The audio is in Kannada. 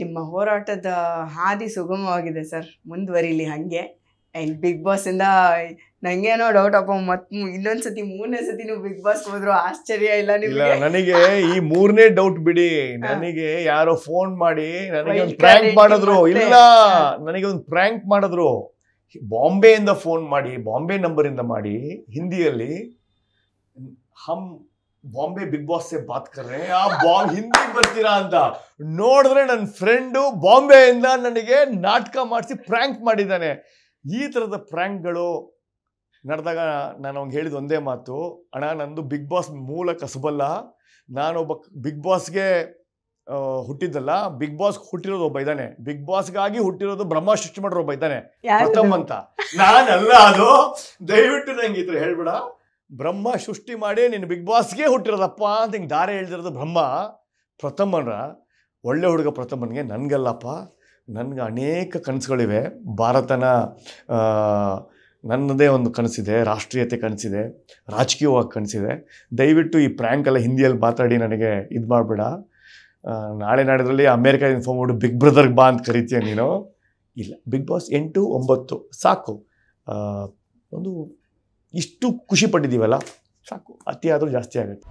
ನಿಮ್ಮ ಹೋರಾಟದ ಹಾದಿ ಸುಗಮವಾಗಿದೆ ಸರ್ ಮುಂದುವರಿಲಿ ಹಾಗೆ ಆ್ಯಂಡ್ ಬಿಗ್ ಬಾಸಿಂದ ನಂಗೇನೋ ಡೌಟ್ ಅಪ್ಪ ಮತ್ತೆ ಇನ್ನೊಂದು ಸತಿ ಮೂರನೇ ಸತಿನೂ ಬಿಗ್ ಬಾಸ್ ಹೋದ್ರು ಆಶ್ಚರ್ಯ ಇಲ್ಲ ಇಲ್ಲ ನನಗೆ ಈ ಮೂರನೇ ಡೌಟ್ ಬಿಡಿ ನನಗೆ ಯಾರೋ ಫೋನ್ ಮಾಡಿ ನನಗೆ ಒಂದು ಪ್ರ್ಯಾಂಕ್ ಮಾಡಿದ್ರು ಇಲ್ಲ ನನಗೆ ಒಂದು ಪ್ರ್ಯಾಂಕ್ ಮಾಡಿದ್ರು ಬಾಂಬೆಯಿಂದ ಫೋನ್ ಮಾಡಿ ಬಾಂಬೆ ನಂಬರಿಂದ ಮಾಡಿ ಹಿಂದಿಯಲ್ಲಿ ಹಮ್ ಬಾಂಬೆ ಬಿಗ್ ಬಾಸ್ ಸೆ ಬಾತ್ ಕರ್ರೆ ಆ ಬಾಂಬ್ ಹಿಂದಿ ಬರ್ತೀರಾ ಅಂತ ನೋಡಿದ್ರೆ ನನ್ನ ಫ್ರೆಂಡು ಬಾಂಬೆಯಿಂದ ನನಗೆ ನಾಟಕ ಮಾಡಿಸಿ ಪ್ರ್ಯಾಂಕ್ ಮಾಡಿದ್ದಾನೆ ಈ ಥರದ ಪ್ರ್ಯಾಂಕ್ಗಳು ನಡೆದಾಗ ನಾನು ಅವ್ನಿಗೆ ಹೇಳಿದ ಒಂದೇ ಮಾತು ಅಣ್ಣ ನಂದು ಬಿಗ್ ಬಾಸ್ ಮೂಲ ಕಸಬಲ್ಲ ನಾನೊಬ್ಬ ಬಿಗ್ ಬಾಸ್ಗೆ ಹುಟ್ಟಿದ್ದಲ್ಲ ಬಿಗ್ ಬಾಸ್ ಹುಟ್ಟಿರೋದು ಒಬ್ಬ ಇದ್ದಾನೆ ಬಿಗ್ ಬಾಸ್ಗಾಗಿ ಹುಟ್ಟಿರೋದು ಬ್ರಹ್ಮ ಸೃಷ್ಟಿ ಮಾಡಿರೋ ಒಬ್ಬ ಇದ್ದಾನೆ ಪ್ರಥಮ್ ಅಂತ ನಾನಲ್ಲ ಅದು ದಯವಿಟ್ಟು ನಂಗೆ ಇದ್ರೆ ಹೇಳ್ಬಿಡ ಬ್ರಹ್ಮ ಸೃಷ್ಟಿ ಮಾಡಿ ನೀನು ಬಿಗ್ ಬಾಸ್ಗೆ ಹುಟ್ಟಿರೋದಪ್ಪ ಅಂತ ಹಿಂಗೆ ದಾರೆ ಹೇಳ್ದಿರೋದು ಬ್ರಹ್ಮ ಪ್ರಥಮನ್ರ ಒಳ್ಳೆ ಹುಡುಗ ಪ್ರಥಮನಿಗೆ ನನಗಲ್ಲಪ್ಪ ನನಗೆ ಅನೇಕ ಕನಸುಗಳಿವೆ ಭಾರತನ ನನ್ನದೇ ಒಂದು ಕನಸಿದೆ ರಾಷ್ಟ್ರೀಯತೆ ಕನಸಿದೆ ರಾಜಕೀಯವಾಗಿ ಕನಸಿದೆ ದಯವಿಟ್ಟು ಈ ಪ್ರ್ಯಾಂಕೆಲ್ಲ ಹಿಂದಿಯಲ್ಲಿ ಮಾತಾಡಿ ನನಗೆ ಇದು ಮಾಡಬೇಡ ನಾಳೆ ನಾಡಿದ್ರಲ್ಲಿ ಅಮೇರಿಕಾ ಇನ್ಫಾರ್ಮ್ ಮಾಡು ಬಿಗ್ ಬ್ರದರ್ಗೆ ಬಾ ಅಂತ ಕರಿತೀಯ ನೀನು ಇಲ್ಲ ಬಿಗ್ ಬಾಸ್ ಎಂಟು ಒಂಬತ್ತು ಸಾಕು ಒಂದು ಇಷ್ಟು ಖುಷಿ ಪಟ್ಟಿದ್ದೀವಲ್ಲ ಸಾಕು ಅತಿಯಾದರೂ ಜಾಸ್ತಿ ಆಗುತ್ತೆ